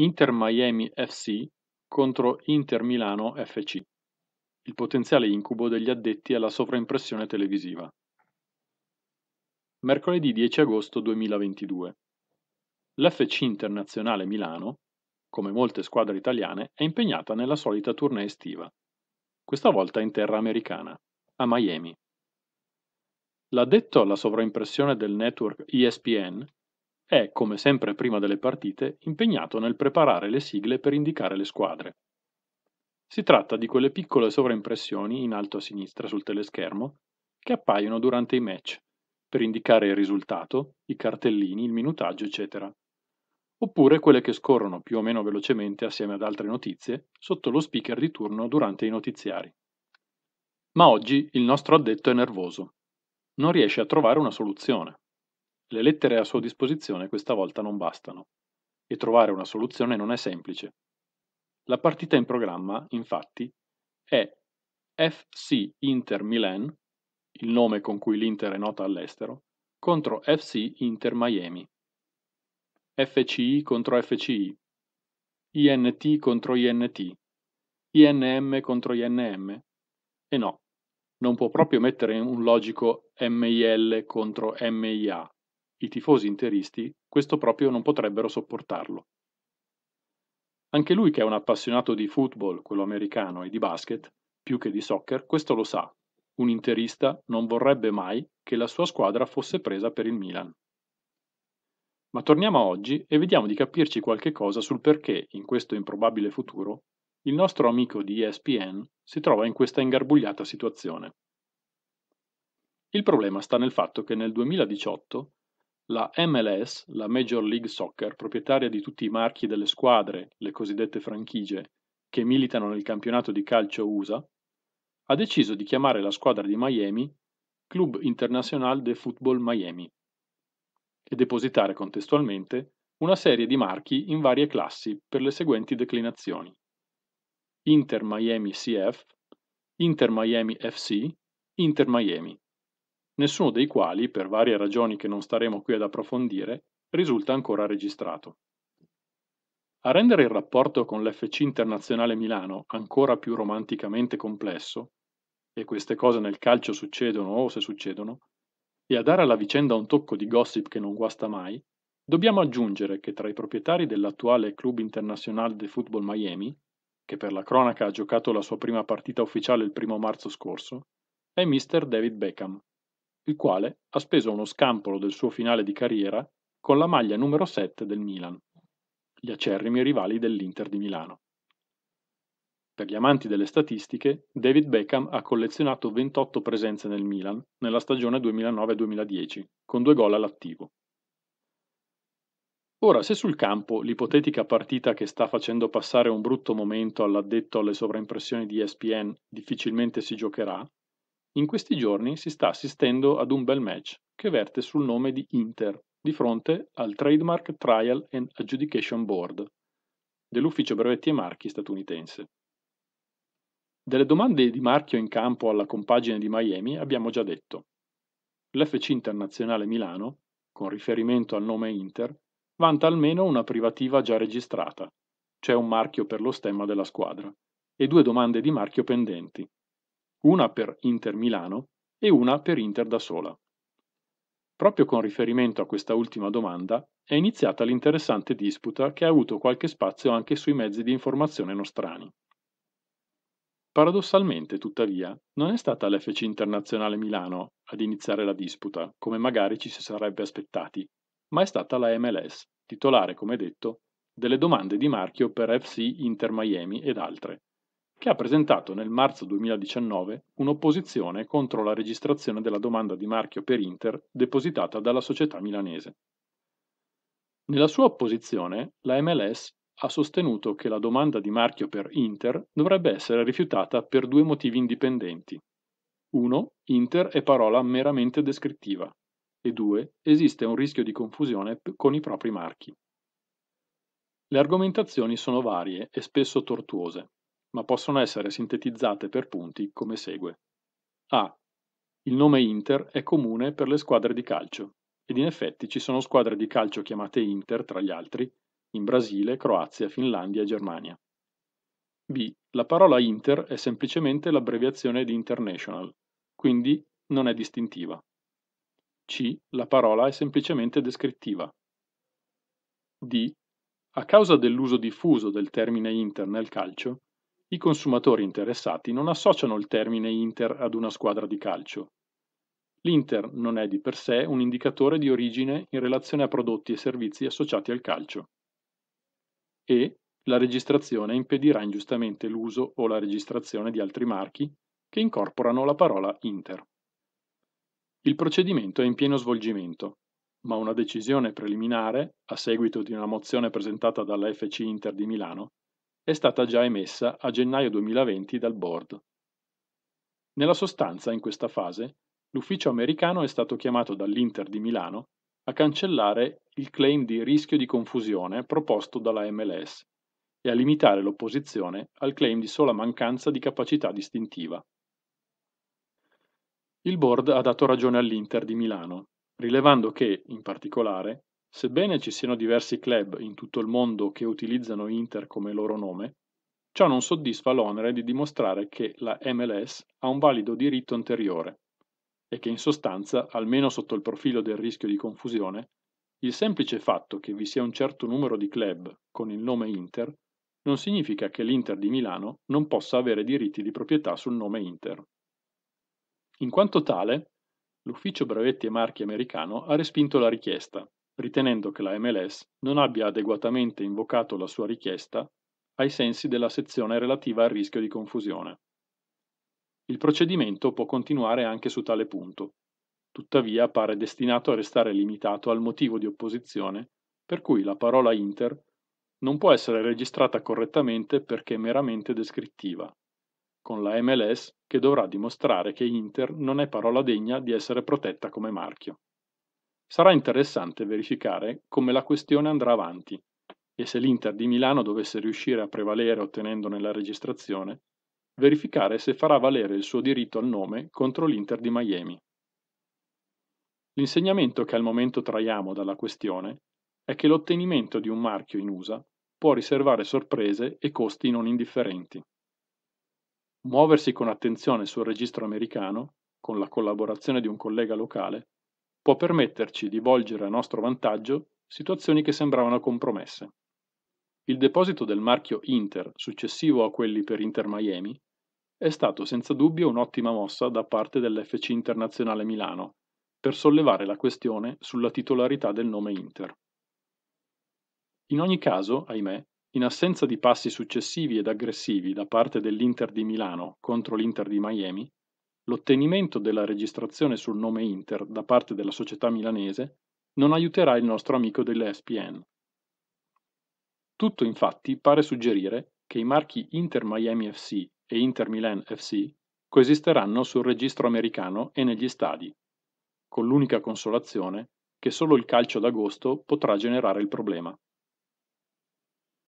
Inter Miami FC contro Inter Milano FC, il potenziale incubo degli addetti alla sovraimpressione televisiva. Mercoledì 10 agosto 2022. L'FC Internazionale Milano, come molte squadre italiane, è impegnata nella solita tournée estiva, questa volta in terra americana, a Miami. L'addetto alla sovraimpressione del network ESPN è, come sempre prima delle partite, impegnato nel preparare le sigle per indicare le squadre. Si tratta di quelle piccole sovraimpressioni in alto a sinistra sul teleschermo che appaiono durante i match, per indicare il risultato, i cartellini, il minutaggio, eccetera. Oppure quelle che scorrono più o meno velocemente assieme ad altre notizie sotto lo speaker di turno durante i notiziari. Ma oggi il nostro addetto è nervoso. Non riesce a trovare una soluzione. Le lettere a sua disposizione questa volta non bastano, e trovare una soluzione non è semplice. La partita in programma, infatti, è FC Inter Milan, il nome con cui l'Inter è nota all'estero, contro FC Inter Miami, FCI contro FCI, INT contro INT, INM contro INM. E no, non può proprio mettere un logico MIL contro MIA, i tifosi interisti questo proprio non potrebbero sopportarlo. Anche lui che è un appassionato di football, quello americano, e di basket, più che di soccer, questo lo sa. Un interista non vorrebbe mai che la sua squadra fosse presa per il Milan. Ma torniamo a oggi e vediamo di capirci qualche cosa sul perché, in questo improbabile futuro, il nostro amico di ESPN si trova in questa ingarbugliata situazione. Il problema sta nel fatto che nel 2018 la MLS, la Major League Soccer, proprietaria di tutti i marchi delle squadre, le cosiddette franchigie, che militano nel campionato di calcio USA, ha deciso di chiamare la squadra di Miami Club Internacional de Football Miami e depositare contestualmente una serie di marchi in varie classi per le seguenti declinazioni. Inter Miami CF, Inter Miami FC, Inter Miami nessuno dei quali, per varie ragioni che non staremo qui ad approfondire, risulta ancora registrato. A rendere il rapporto con l'FC Internazionale Milano ancora più romanticamente complesso, e queste cose nel calcio succedono o se succedono, e a dare alla vicenda un tocco di gossip che non guasta mai, dobbiamo aggiungere che tra i proprietari dell'attuale Club Internazionale de Football Miami, che per la cronaca ha giocato la sua prima partita ufficiale il primo marzo scorso, è Mr. David Beckham, il quale ha speso uno scampolo del suo finale di carriera con la maglia numero 7 del Milan, gli acerrimi rivali dell'Inter di Milano. Per gli amanti delle statistiche, David Beckham ha collezionato 28 presenze nel Milan nella stagione 2009-2010, con due gol all'attivo. Ora, se sul campo l'ipotetica partita che sta facendo passare un brutto momento all'addetto alle sovraimpressioni di ESPN difficilmente si giocherà, in questi giorni si sta assistendo ad un bel match che verte sul nome di Inter di fronte al Trademark Trial and Adjudication Board dell'ufficio brevetti e marchi statunitense. Delle domande di marchio in campo alla compagine di Miami abbiamo già detto. L'FC Internazionale Milano, con riferimento al nome Inter, vanta almeno una privativa già registrata, cioè un marchio per lo stemma della squadra, e due domande di marchio pendenti, una per Inter Milano e una per Inter da sola. Proprio con riferimento a questa ultima domanda è iniziata l'interessante disputa che ha avuto qualche spazio anche sui mezzi di informazione nostrani. Paradossalmente, tuttavia, non è stata l'FC Internazionale Milano ad iniziare la disputa, come magari ci si sarebbe aspettati, ma è stata la MLS, titolare, come detto, delle domande di marchio per FC Inter Miami ed altre, che ha presentato nel marzo 2019 un'opposizione contro la registrazione della domanda di marchio per Inter depositata dalla società milanese. Nella sua opposizione, la MLS ha sostenuto che la domanda di marchio per Inter dovrebbe essere rifiutata per due motivi indipendenti. 1. Inter è parola meramente descrittiva e 2. Esiste un rischio di confusione con i propri marchi. Le argomentazioni sono varie e spesso tortuose, ma possono essere sintetizzate per punti come segue. A. Il nome Inter è comune per le squadre di calcio, ed in effetti ci sono squadre di calcio chiamate Inter, tra gli altri, in Brasile, Croazia, Finlandia e Germania. B. La parola Inter è semplicemente l'abbreviazione di International, quindi non è distintiva. C. La parola è semplicemente descrittiva. D. A causa dell'uso diffuso del termine Inter nel calcio, i consumatori interessati non associano il termine Inter ad una squadra di calcio. L'Inter non è di per sé un indicatore di origine in relazione a prodotti e servizi associati al calcio. E la registrazione impedirà ingiustamente l'uso o la registrazione di altri marchi che incorporano la parola Inter. Il procedimento è in pieno svolgimento, ma una decisione preliminare, a seguito di una mozione presentata dalla FC Inter di Milano, è stata già emessa a gennaio 2020 dal board. Nella sostanza, in questa fase, l'ufficio americano è stato chiamato dall'Inter di Milano a cancellare il claim di rischio di confusione proposto dalla MLS e a limitare l'opposizione al claim di sola mancanza di capacità distintiva. Il board ha dato ragione all'Inter di Milano, rilevando che, in particolare, Sebbene ci siano diversi club in tutto il mondo che utilizzano Inter come loro nome, ciò non soddisfa l'onere di dimostrare che la MLS ha un valido diritto anteriore e che in sostanza, almeno sotto il profilo del rischio di confusione, il semplice fatto che vi sia un certo numero di club con il nome Inter non significa che l'Inter di Milano non possa avere diritti di proprietà sul nome Inter. In quanto tale, l'ufficio brevetti e marchi americano ha respinto la richiesta, ritenendo che la MLS non abbia adeguatamente invocato la sua richiesta ai sensi della sezione relativa al rischio di confusione. Il procedimento può continuare anche su tale punto, tuttavia pare destinato a restare limitato al motivo di opposizione per cui la parola inter non può essere registrata correttamente perché meramente descrittiva, con la MLS che dovrà dimostrare che inter non è parola degna di essere protetta come marchio. Sarà interessante verificare come la questione andrà avanti e se l'Inter di Milano dovesse riuscire a prevalere ottenendone la registrazione, verificare se farà valere il suo diritto al nome contro l'Inter di Miami. L'insegnamento che al momento traiamo dalla questione è che l'ottenimento di un marchio in USA può riservare sorprese e costi non indifferenti. Muoversi con attenzione sul registro americano, con la collaborazione di un collega locale, può permetterci di volgere a nostro vantaggio situazioni che sembravano compromesse. Il deposito del marchio Inter, successivo a quelli per Inter Miami, è stato senza dubbio un'ottima mossa da parte dell'FC Internazionale Milano per sollevare la questione sulla titolarità del nome Inter. In ogni caso, ahimè, in assenza di passi successivi ed aggressivi da parte dell'Inter di Milano contro l'Inter di Miami, l'ottenimento della registrazione sul nome Inter da parte della società milanese non aiuterà il nostro amico dell'ESPN. Tutto infatti pare suggerire che i marchi Inter Miami FC e Inter Milan FC coesisteranno sul registro americano e negli stadi, con l'unica consolazione che solo il calcio d'agosto potrà generare il problema.